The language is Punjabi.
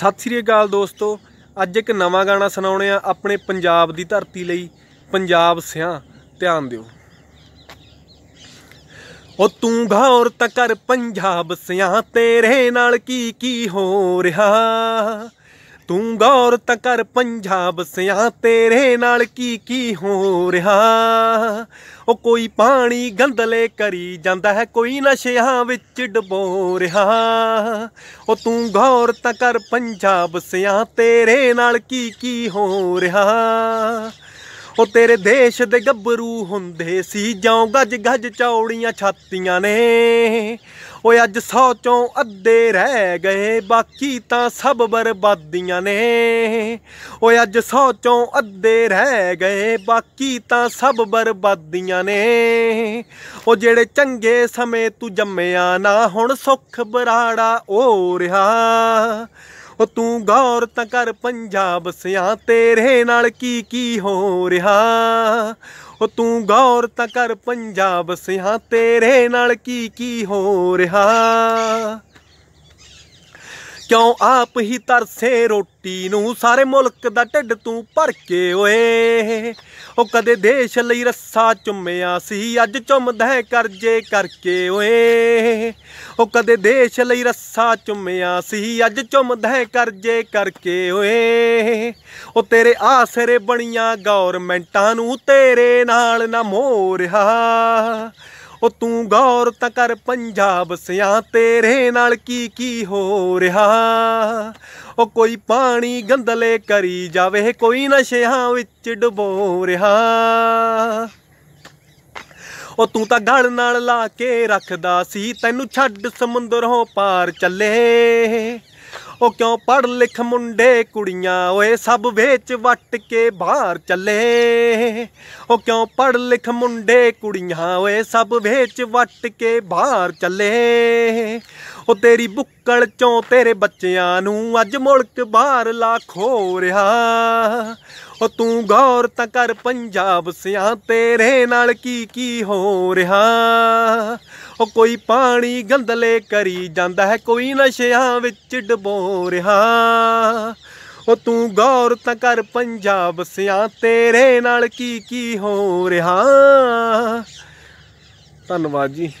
ਸਤਿ ਸ੍ਰੀ ਅਕਾਲ ਦੋਸਤੋ ਅੱਜ ਇੱਕ ਨਵਾਂ ਗਾਣਾ ਸੁਣਾਉਣੇ ਆ ਆਪਣੇ ਪੰਜਾਬ ਦੀ ਧਰਤੀ ਲਈ ਪੰਜਾਬ ਸਿਆਂ ਧਿਆਨ ਦਿਓ ਉਹ ਤੂੰ ਘੌਰ ਤਾਂ ਕਰ ਪੰਜਾਬ ਸਿਆਂ ਤੇਰੇ ਨਾਲ ਕੀ ਕੀ ਹੋ ਰਿਹਾ ਤੂੰ ਗੌਰ ਤਾਂ ਕਰ ਪੰਜਾਬ ਸਿਆ ਤੇਰੇ ਨਾਲ ਕੀ ਕੀ ਹੋ ਰਿਹਾ ਉਹ ਕੋਈ ਪਾਣੀ ਗੰਦਲੇ ਕਰੀ ਜਾਂਦਾ ਹੈ ਕੋਈ ਨਸ਼ਿਆਂ ਵਿੱਚ ਡਬੋ ਰਿਹਾ ਉਹ ਤੂੰ ਗੌਰ ਤਾਂ ਕਰ ਪੰਜਾਬ ਸਿਆ ਤੇਰੇ ਨਾਲ ਕੀ ਕੀ ਹੋ ਰਿਹਾ ਉਹ ਤੇਰੇ ਦੇਸ਼ ਦੇ ਗੱਭਰੂ ਹੁੰਦੇ ਸੀ ਜਾਂ ਗੱਜ ਗੱਜ ਚੌੜੀਆਂ ਛਾਤੀਆਂ ਨੇ ਓਏ ਅੱਜ 100 ਚੋਂ ਅੱਧੇ ਰਹਿ ਗਏ ਬਾਕੀ ਤਾਂ ਸਭ ਬਰਬਾਦੀਆਂ ਨੇ ਓਏ ਅੱਜ 100 ਚੋਂ ਅੱਧੇ ਰਹਿ ਗਏ ਬਾਕੀ ਤਾਂ ਸਭ ਬਰਬਾਦੀਆਂ ਨੇ ਉਹ ਜਿਹੜੇ ਚੰਗੇ ਸਮੇਂ ਤੂੰ ਜੰਮਿਆ ਨਾ ਹੁਣ ਸੁੱਖ ਬਰਾੜਾ ਹੋ ਰਿਹਾ ਓ ਤੂੰ ਗੌਰ ਤਾਂ ਕਰ ਪੰਜਾਬ ਸਿਆਂ ਤੇਰੇ ਨਾਲ ਕੀ ਕੀ ਹੋ ਰਿਹਾ ਓ ਤੂੰ ਗੌਰ ਤਾਂ ਕਰ ਪੰਜਾਬ ਸਿਆਂ ਤੇਰੇ ਨਾਲ ਕੀ ਕੀ ਹੋ ਰਿਹਾ ਕਿਉਂ ਆਪ ਹੀ ਤਰਸੇ ਰੋਟੀ ਨੂੰ ਸਾਰੇ ਮੁਲਕ ਦਾ ਢਿੱਡ ਤੂੰ ਭਰ ਕੇ ਓਏ ਉਹ ਕਦੇ ਦੇਸ਼ ਲਈ ਰੱਸਾ ਚੁੰਮਿਆ ਸੀ ਅੱਜ ਚੁੰਮਦਾ ਕਰਜ਼ੇ ਕਰਕੇ ਓਏ ਉਹ ਕਦੇ ਦੇਸ਼ ਲਈ ਰੱਸਾ ਚੁੰਮਿਆ ਸੀ ਅੱਜ ਚੁੰਮਦਾ ਕਰਜ਼ੇ ਕਰਕੇ ਓਏ ਉਹ ਤੇਰੇ ਆਸਰੇ ਬਣੀਆਂ ਗਵਰਨਮੈਂਟਾਂ ਨੂੰ ਤੇਰੇ ਨਾਲ ਨਾ ਮੋਰਿਆ ਉਹ ਤੂੰ ਗੌਰ ਤਾਂ ਕਰ ਪੰਜਾਬ ਸਿਆਂ ਤੇਰੇ ਨਾਲ ਕੀ ਕੀ ਹੋ ਰਿਹਾ ਉਹ ਕੋਈ ਪਾਣੀ ਗੰਦਲੇ ਕਰੀ ਜਾਵੇ ਕੋਈ ਨਸ਼ਿਆਂ ਵਿੱਚ ਡਬੋ ਰਿਹਾ ਉਹ ਤੂੰ ਤਾਂ ਗਲ ਨਾਲ ਲਾ ਕੇ ਰੱਖਦਾ ਸੀ ਤੈਨੂੰ ਛੱਡ ਸਮੁੰਦਰੋਂ ਪਾਰ ਚੱਲੇ ਉਹ ਕਿਉਂ ਪੜ ਲਿਖ ਮੁੰਡੇ ਕੁੜੀਆਂ ਓਏ ਸਭ ਵੇਚ ਵਟ ਕੇ ਬਾਹਰ ਚੱਲੇ ਉਹ ਕਿਉਂ ਪੜ ਲਿਖ ਮੁੰਡੇ ਕੁੜੀਆਂ ਓਏ ਸਭ ਵੇਚ ਵਟ ਕੇ ਬਾਹਰ ਚੱਲੇ ਉਹ ਤੇਰੀ ਬੁੱਕਲ ਚੋਂ ਤੇਰੇ ਬੱਚਿਆਂ ਨੂੰ ਅੱਜ ਮੁਲਕ ਬਾਹਰ ਲਾ ਖੋ ਰਿਹਾ ਉਹ ਤੂੰ ਗੌਰ ਤਾਂ ਕਰ ਪੰਜਾਬ ਸਿਆਂ ਤੇਰੇ ਨਾਲ ਕੀ ਕੀ ਹੋ ਰਿਹਾ ਉਹ ਕੋਈ ਪਾਣੀ ਗੰਦਲੇ ਕਰੀ ਜਾਂਦਾ ਹੈ ਕੋਈ ਨਸ਼ਿਆਂ ਵਿੱਚ ਡਬੋ ਰਿਹਾ ਉਹ ਤੂੰ ਗੌਰ ਤਾਂ ਕਰ ਪੰਜਾਬ ਸਿਆਂ ਤੇਰੇ ਨਾਲ ਕੀ ਕੀ ਹੋ ਰਿਹਾ ਧੰਨਵਾਦ ਜੀ